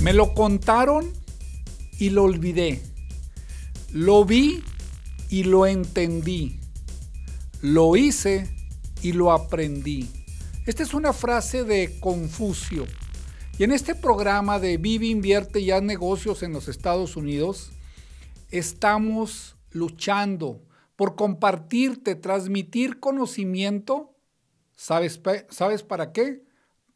Me lo contaron y lo olvidé. Lo vi y lo entendí. Lo hice y lo aprendí. Esta es una frase de Confucio. Y en este programa de Vive, Invierte y Haz Negocios en los Estados Unidos, estamos luchando por compartirte, transmitir conocimiento. ¿Sabes, ¿Sabes para qué?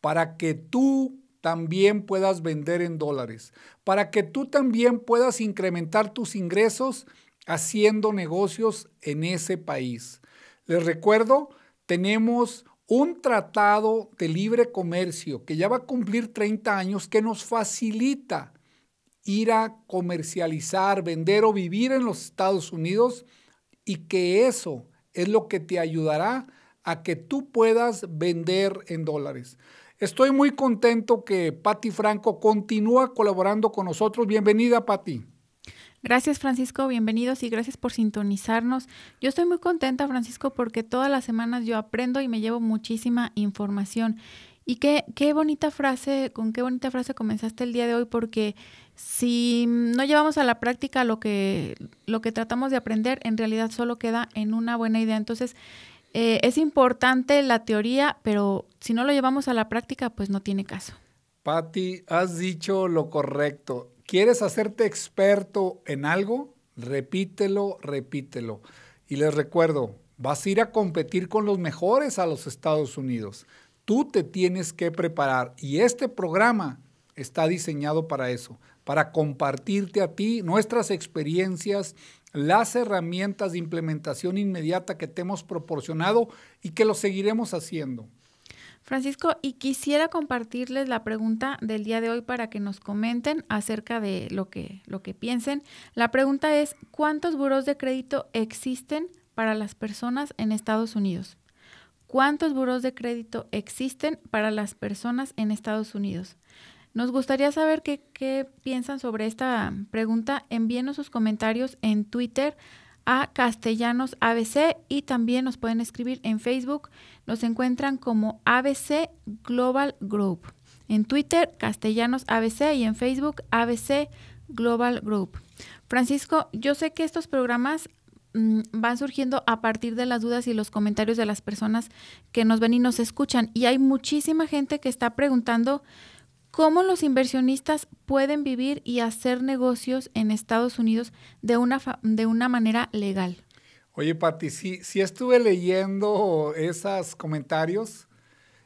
Para que tú también puedas vender en dólares, para que tú también puedas incrementar tus ingresos haciendo negocios en ese país. Les recuerdo, tenemos un tratado de libre comercio que ya va a cumplir 30 años que nos facilita ir a comercializar, vender o vivir en los Estados Unidos y que eso es lo que te ayudará a que tú puedas vender en dólares. Estoy muy contento que Patti Franco continúa colaborando con nosotros. Bienvenida, Patti. Gracias Francisco, bienvenidos y gracias por sintonizarnos. Yo estoy muy contenta Francisco porque todas las semanas yo aprendo y me llevo muchísima información. Y qué, qué bonita frase, con qué bonita frase comenzaste el día de hoy porque si no llevamos a la práctica lo que, lo que tratamos de aprender, en realidad solo queda en una buena idea. Entonces, eh, es importante la teoría, pero si no lo llevamos a la práctica, pues no tiene caso. Patti, has dicho lo correcto. ¿Quieres hacerte experto en algo? Repítelo, repítelo. Y les recuerdo, vas a ir a competir con los mejores a los Estados Unidos. Tú te tienes que preparar y este programa está diseñado para eso, para compartirte a ti nuestras experiencias, las herramientas de implementación inmediata que te hemos proporcionado y que lo seguiremos haciendo. Francisco, y quisiera compartirles la pregunta del día de hoy para que nos comenten acerca de lo que, lo que piensen. La pregunta es, ¿cuántos buros de crédito existen para las personas en Estados Unidos? ¿Cuántos buros de crédito existen para las personas en Estados Unidos? Nos gustaría saber qué, piensan sobre esta pregunta. Envíenos sus comentarios en Twitter a Castellanos ABC y también nos pueden escribir en Facebook. Nos encuentran como ABC Global Group. En Twitter, Castellanos ABC y en Facebook, ABC Global Group. Francisco, yo sé que estos programas mm, van surgiendo a partir de las dudas y los comentarios de las personas que nos ven y nos escuchan. Y hay muchísima gente que está preguntando cómo los inversionistas pueden vivir y hacer negocios en Estados Unidos de una, de una manera legal. Oye, Pati, sí, estuve leyendo esos comentarios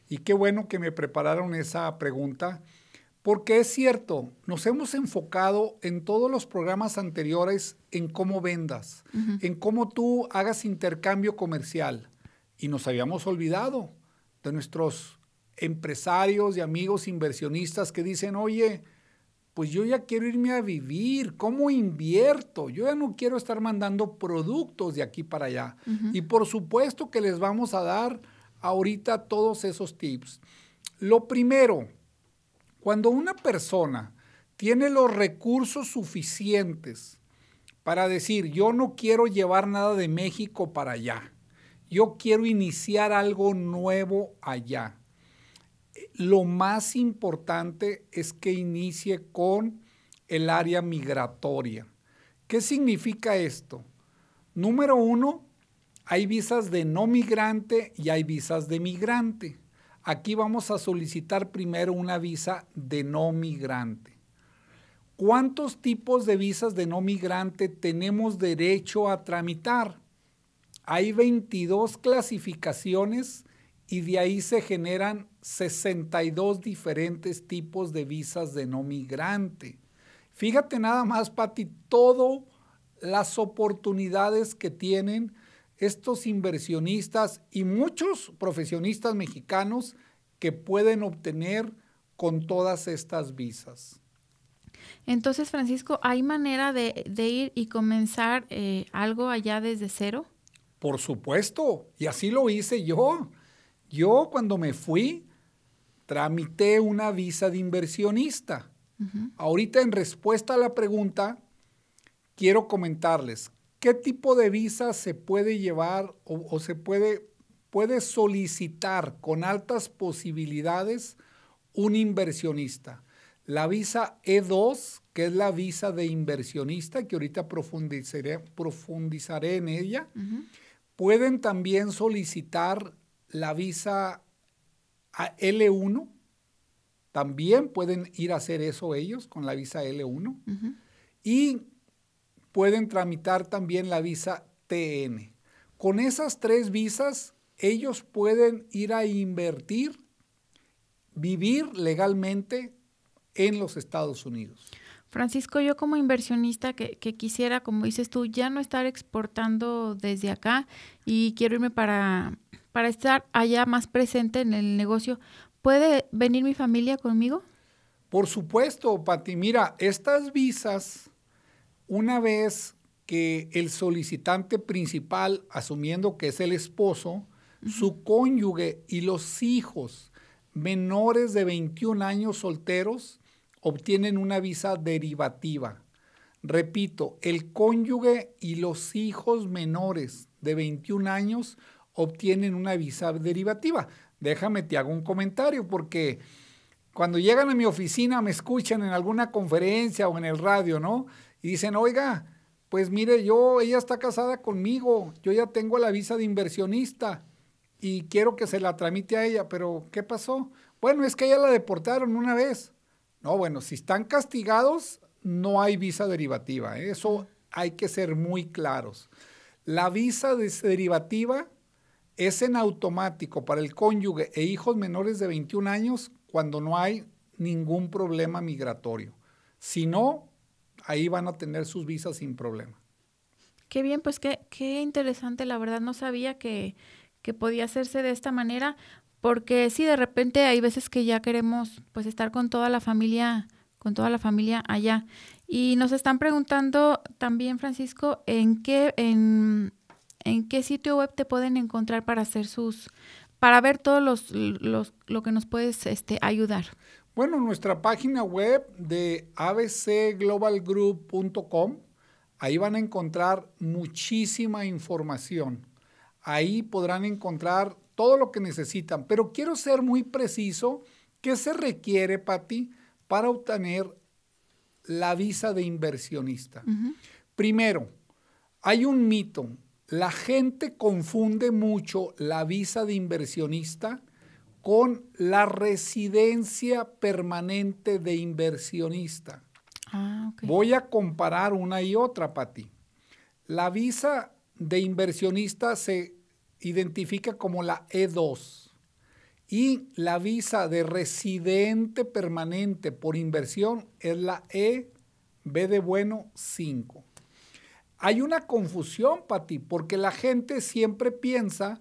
y qué bueno que me prepararon esa pregunta, porque es cierto, nos hemos enfocado en todos los programas anteriores en cómo vendas, en cómo tú hagas intercambio comercial, y nos habíamos olvidado de nuestros empresarios y amigos inversionistas que dicen, oye, pues yo ya quiero irme a vivir, ¿cómo invierto? Yo ya no quiero estar mandando productos de aquí para allá. Y por supuesto que les vamos a dar ahorita todos esos tips. Lo primero, cuando una persona tiene los recursos suficientes para decir, yo no quiero llevar nada de México para allá, yo quiero iniciar algo nuevo allá lo más importante es que inicie con el área migratoria. ¿Qué significa esto? Número uno, hay visas de no migrante y hay visas de migrante. Aquí vamos a solicitar primero una visa de no migrante. ¿Cuántos tipos de visas de no migrante tenemos derecho a tramitar? Hay 22 clasificaciones y de ahí se generan 62 diferentes tipos de visas de no migrante. Fíjate nada más, Pati, todas las oportunidades que tienen estos inversionistas y muchos profesionistas mexicanos que pueden obtener con todas estas visas. Entonces, Francisco, ¿hay manera de, ir y comenzar eh, algo allá desde cero? Por supuesto, y así lo hice yo. Yo cuando me fui, tramité una visa de inversionista. Ahorita en respuesta a la pregunta, quiero comentarles qué tipo de visa se puede llevar o, se puede, puede solicitar con altas posibilidades un inversionista. La visa E2, que es la visa de inversionista, que ahorita profundizaré, en ella, pueden también solicitar la visa a L1. También pueden ir a hacer eso ellos con la visa L1. Y pueden tramitar también la visa TN. Con esas tres visas, ellos pueden ir a invertir, vivir legalmente en los Estados Unidos. Francisco, yo como inversionista que, quisiera, como dices tú, ya no estar exportando desde acá y quiero irme para, para estar allá más presente en el negocio. ¿Puede venir mi familia conmigo? Por supuesto, Pati. Mira, estas visas, una vez que el solicitante principal, asumiendo que es el esposo, su cónyuge y los hijos menores de 21 años solteros, obtienen una visa derivativa. Repito, el cónyuge y los hijos menores de 21 años obtienen una visa derivativa. Déjame, te hago un comentario porque cuando llegan a mi oficina me escuchan en alguna conferencia o en el radio, ¿no? Y dicen, oiga, pues mire, yo, ella está casada conmigo, yo ya tengo la visa de inversionista y quiero que se la tramite a ella, pero ¿qué pasó? Bueno, es que ella la deportaron una vez. No, bueno, si están castigados, no hay visa derivativa, ¿eh? eso hay que ser muy claros. La visa derivativa es en automático para el cónyuge e hijos menores de 21 años cuando no hay ningún problema migratorio. Si no, ahí van a tener sus visas sin problema. Qué bien, pues qué, qué interesante, la verdad no sabía que, podía hacerse de esta manera, porque sí, de repente hay veces que ya queremos pues estar con toda la familia, con toda la familia allá. Y nos están preguntando también, Francisco, en qué, en, en qué sitio web te pueden encontrar para hacer sus, para ver todos los, lo que nos puedes este, ayudar. Bueno, nuestra página web de abcglobalgroup.com, ahí van a encontrar muchísima información. Ahí podrán encontrar todo lo que necesitan, pero quiero ser muy preciso, ¿qué se requiere, Patti, para obtener la visa de inversionista? Primero, hay un mito. La gente confunde mucho la visa de inversionista con la residencia permanente de inversionista. Ah, Voy a comparar una y otra, ti. La visa de inversionista se identifica como la E2 y la visa de residente permanente por inversión es la E, de bueno, 5 hay una confusión, Pati, porque la gente siempre piensa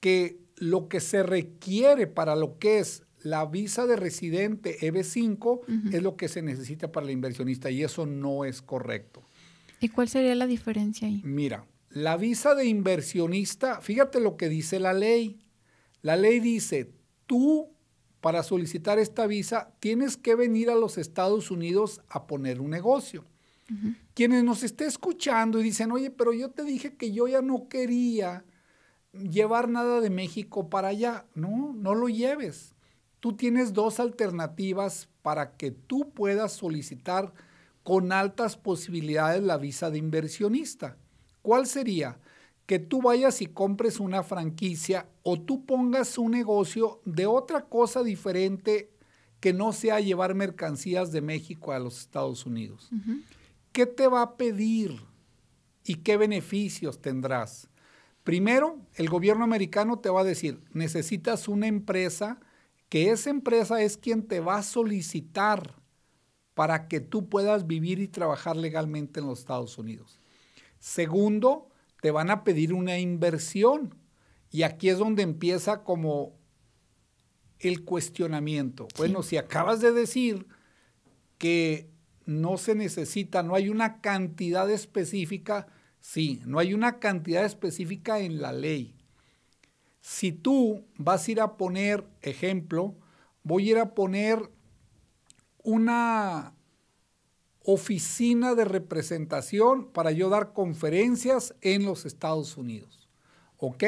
que lo que se requiere para lo que es la visa de residente EB5 es lo que se necesita para la inversionista y eso no es correcto. ¿Y cuál sería la diferencia ahí? Mira, la visa de inversionista, fíjate lo que dice la ley. La ley dice, tú para solicitar esta visa tienes que venir a los Estados Unidos a poner un negocio. Quienes nos esté escuchando y dicen, oye, pero yo te dije que yo ya no quería llevar nada de México para allá. No, no lo lleves. Tú tienes dos alternativas para que tú puedas solicitar con altas posibilidades la visa de inversionista. ¿Cuál sería? Que tú vayas y compres una franquicia o tú pongas un negocio de otra cosa diferente que no sea llevar mercancías de México a los Estados Unidos. ¿qué te va a pedir y qué beneficios tendrás? Primero, el gobierno americano te va a decir, necesitas una empresa, que esa empresa es quien te va a solicitar para que tú puedas vivir y trabajar legalmente en los Estados Unidos. Segundo, te van a pedir una inversión. Y aquí es donde empieza como el cuestionamiento. Bueno, si acabas de decir que no se necesita, no hay una cantidad específica, sí, no hay una cantidad específica en la ley. Si tú vas a ir a poner, ejemplo, voy a ir a poner una oficina de representación para yo dar conferencias en los Estados Unidos. ¿Ok?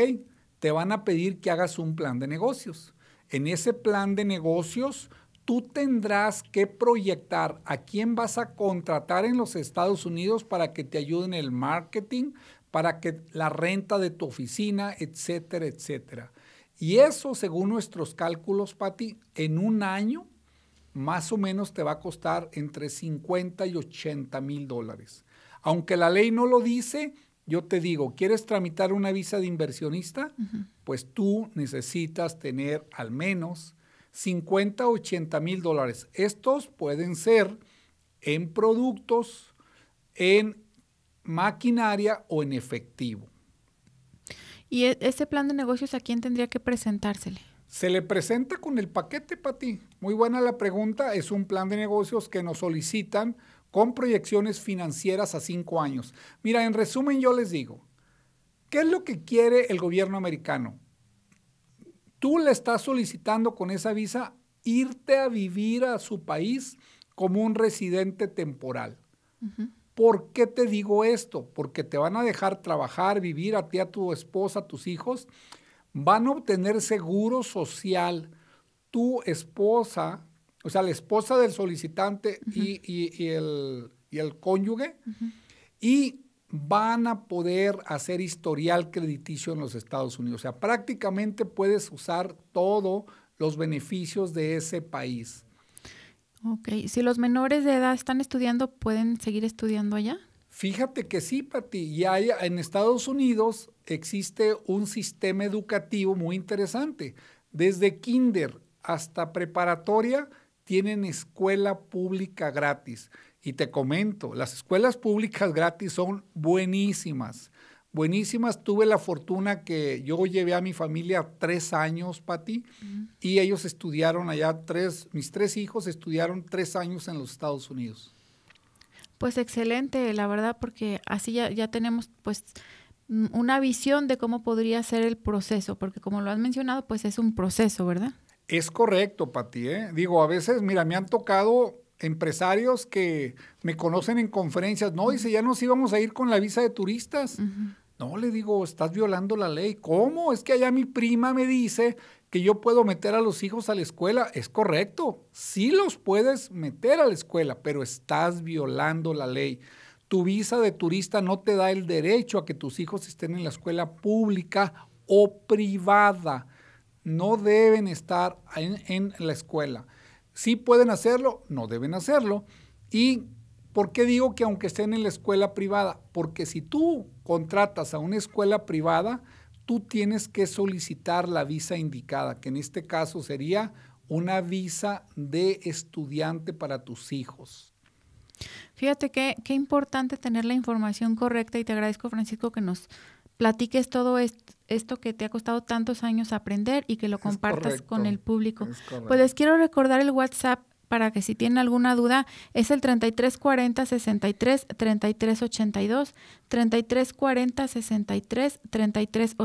Te van a pedir que hagas un plan de negocios. En ese plan de negocios tú tendrás que proyectar a quién vas a contratar en los Estados Unidos para que te ayuden el marketing, para que la renta de tu oficina, etcétera, etcétera. Y eso, según nuestros cálculos, Patti, en un año más o menos te va a costar entre 50 y 80 mil dólares. Aunque la ley no lo dice, yo te digo, ¿quieres tramitar una visa de inversionista? Pues tú necesitas tener al menos 50 80 mil dólares. Estos pueden ser en productos, en maquinaria o en efectivo. ¿Y e-, ese plan de negocios a quién tendría que presentársele? Se le presenta con el paquete, Pati. Muy buena la pregunta. Es un plan de negocios que nos solicitan con proyecciones financieras a cinco años. Mira, en resumen yo les digo, ¿qué es lo que quiere el gobierno americano? Tú le estás solicitando con esa visa irte a vivir a su país como un residente temporal. ¿Por qué te digo esto? Porque te van a dejar trabajar, vivir a ti, a tu esposa, a tus hijos. Van a obtener seguro social. Tu esposa, o sea, la esposa del solicitante y, el, cónyuge. Y van a poder hacer historial crediticio en los Estados Unidos. O sea, prácticamente puedes usar todos los beneficios de ese país. Ok, si los menores de edad están estudiando, ¿pueden seguir estudiando allá? Fíjate que sí, Pati, y en Estados Unidos existe un sistema educativo muy interesante. Desde kinder hasta preparatoria, tienen escuela pública gratis. Y te comento, las escuelas públicas gratis son buenísimas. Buenísimas, tuve la fortuna que yo llevé a mi familia tres años, Pati, y ellos estudiaron allá tres, mis tres hijos estudiaron tres años en los Estados Unidos. Pues excelente, la verdad, porque así ya, ya tenemos pues mm, una visión de cómo podría ser el proceso, porque como lo has mencionado, pues es un proceso, ¿verdad? Es correcto, Pati. ¿eh? Digo, a veces, mira, me han tocado empresarios que me conocen en conferencias. No, dice, ya nos íbamos a ir con la visa de turistas. No, le digo, estás violando la ley. ¿Cómo? Es que allá mi prima me dice que yo puedo meter a los hijos a la escuela. Es correcto, sí los puedes meter a la escuela, pero estás violando la ley. Tu visa de turista no te da el derecho a que tus hijos estén en la escuela pública o privada no deben estar en, la escuela. Sí pueden hacerlo, no deben hacerlo. ¿Y por qué digo que aunque estén en la escuela privada? Porque si tú contratas a una escuela privada, tú tienes que solicitar la visa indicada, que en este caso sería una visa de estudiante para tus hijos. Fíjate qué importante tener la información correcta y te agradezco, Francisco, que nos platiques todo esto, esto que te ha costado tantos años aprender y que lo compartas con el público. Pues les quiero recordar el WhatsApp para que si tienen alguna duda, es el 3340 63 33 3340 63 33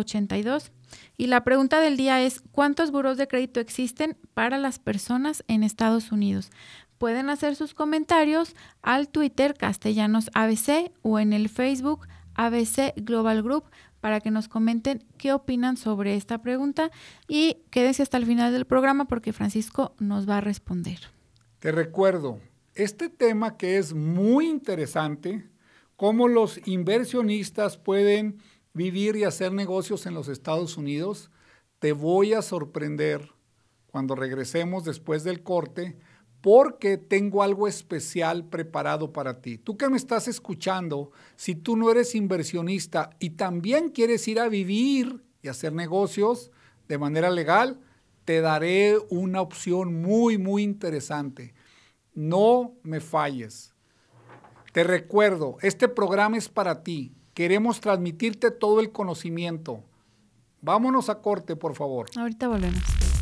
Y la pregunta del día es, ¿cuántos buros de crédito existen para las personas en Estados Unidos? Pueden hacer sus comentarios al Twitter Castellanos ABC o en el Facebook ABC Global Group para que nos comenten qué opinan sobre esta pregunta y quédense hasta el final del programa porque Francisco nos va a responder. Te recuerdo, este tema que es muy interesante, cómo los inversionistas pueden vivir y hacer negocios en los Estados Unidos, te voy a sorprender cuando regresemos después del corte porque tengo algo especial preparado para ti. Tú que me estás escuchando, si tú no eres inversionista y también quieres ir a vivir y hacer negocios de manera legal, te daré una opción muy, muy interesante. No me falles. Te recuerdo, este programa es para ti. Queremos transmitirte todo el conocimiento. Vámonos a corte, por favor. Ahorita volvemos.